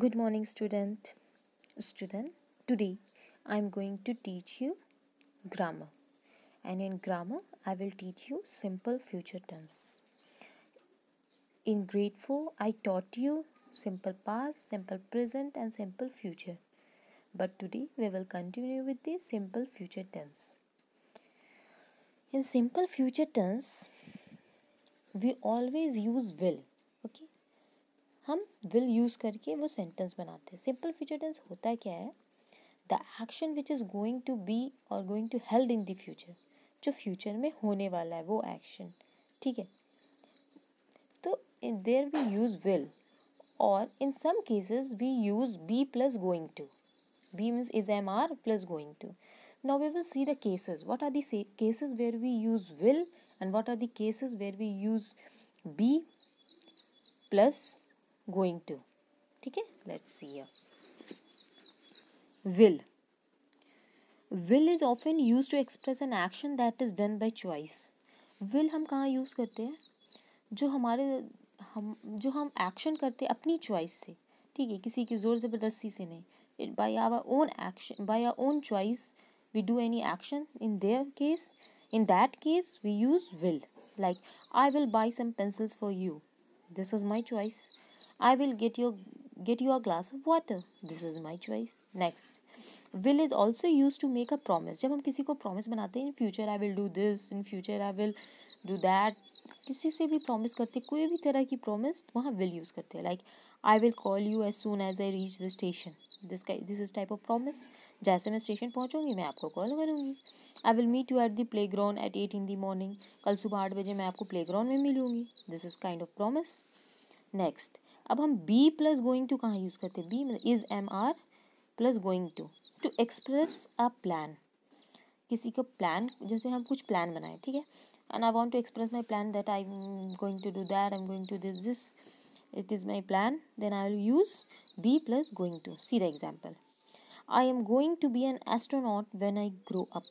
good morning student student today i am going to teach you grammar and in grammar i will teach you simple future tense in grade 4 i taught you simple past simple present and simple future but today we will continue with the simple future tense in simple future tense we always use will okay हम will use करके वो sentence बनाते हैं simple future tense होता क्या है the action which is going to be और going to held in the future जो फ्यूचर में होने वाला है वो एक्शन ठीक है तो देयर वी यूज़ विल और in some cases we use be plus going to be means is am are plus going to now we will see the cases what are the cases where we use will and what are the cases where we use be plus going to ठीक है let's see will will is often use to express an action that is done by choice will हम कहाँ use करते हैं जो हमारे हम जो हम एक्शन करते हैं अपनी चॉइस से ठीक है किसी की ज़ोर ज़बरदस्ती से नहीं it by our own action by our own choice we do any action in their case in that case we use will like I will buy some pencils for you this was my choice I will get your get you a glass of water this is my choice next will is also use to make a promise जब हम किसी को promise बनाते हैं in future I will do this in future I will do that किसी से भी promise करते कोई भी तरह की प्रोमिस वहाँ विल यूज़ करते हैं like I will call you as soon as I reach the station this का this is type of promise जैसे मैं स्टेशन पहुँचूँगी मैं आपको कॉल करूँगी I will meet you at the playground at at in the morning कल सुबह आठ बजे मैं आपको प्ले ग्राउंड में मिलूँगी this is kind of promise next अब हम बी प्लस गोइंग टू कहाँ यूज़ करते हैं बी मतलब is am are plus going to to express a plan किसी का प्लान जैसे हम कुछ प्लान बनाए ठीक है and I want to express my plan that I going to do that I am going to this this it is my plan then I will use be plus going to see the example I am going to be an astronaut when I grow up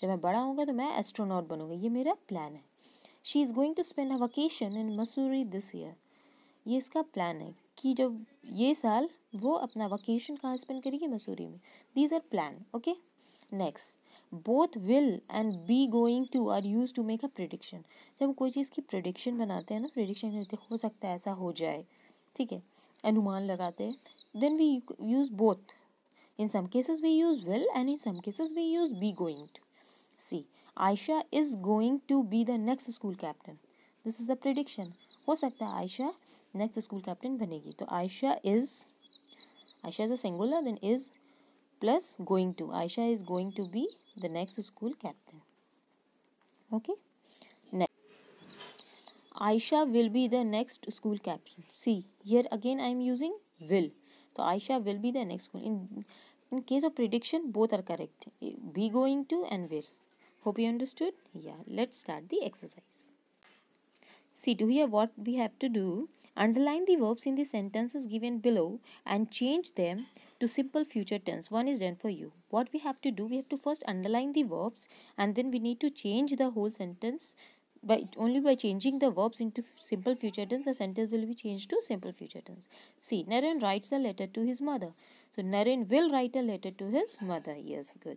जब मैं बड़ा होगा तो मैं astronaut बनूंगा ये मेरा plan है she is going to spend a vacation in Mussoorie this year ये इसका प्लान है कि जब ये साल वो अपना वकेशन कहाँ स्पेंड करेगी मसूरी में these are plan okay next both will and be going to are use to make a prediction जब हम कोई चीज़ की प्रिडिक्शन बनाते हैं ना प्रडिक्शन करते हो सकता है ऐसा हो जाए ठीक है अनुमान लगाते हैं then we use both in some cases we use will and in some cases we use be going to see Aisha is going to be the next school captain this is the prediction हो सकता है Aisha next school captain बनेगी तो Aisha is Aisha is a singular then is plus going to Aisha is going to be the next school captain okay Aisha will be the next school captain. See, here again I am using will. So Aisha will be the next school. In in case of prediction, both are correct. Be going to and will. Hope you understood. Yeah, let's start the exercise. See to here what we have to do. Underline the verbs in the sentences given below and change them to simple future tense. One is done for you. What we have to do, we have to first underline the verbs and then we need to change the whole sentence. By, only by changing the verbs into simple future tense, the sentence will be changed to simple future tense. See, Naren writes a letter to his mother. So, Naren will write a letter to his mother. Yes, good.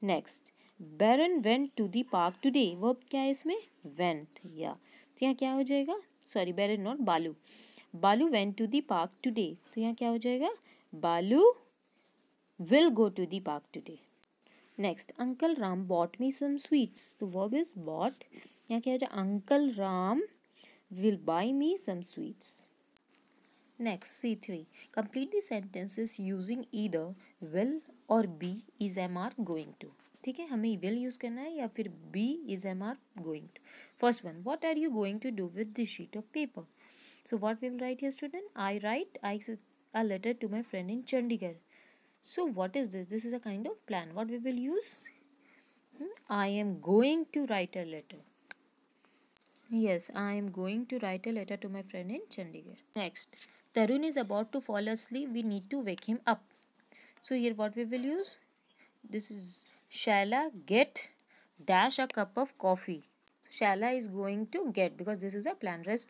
Next, Baron went to the park today verb क्या है इसमें went या तो यहाँ क्या हो जाएगा sorry baron not Balu Balu went to the park today तो यहाँ क्या हो जाएगा Balu will go to the park today next uncle Ram bought me some sweets तो वर्ब इज बॉट यहाँ क्या हो जाएगा uncle Ram will buy me some sweets next C three complete the sentences using either will और be is am are going to ठीक है हमें will e use करना है या फिर be is am are going to first one what are you going to do with the sheet of paper so what will write your student I write I a letter to my friend in Chandigarh so what is this this is a kind of plan what we will use I am going to write a letter yes I am going to write a letter to my friend in Chandigarh next Tarun is about to follow sleep we need to wake him up so here what we will use this is Shala get dash a cup of coffee. So, Shala is going to get because this is a plan rest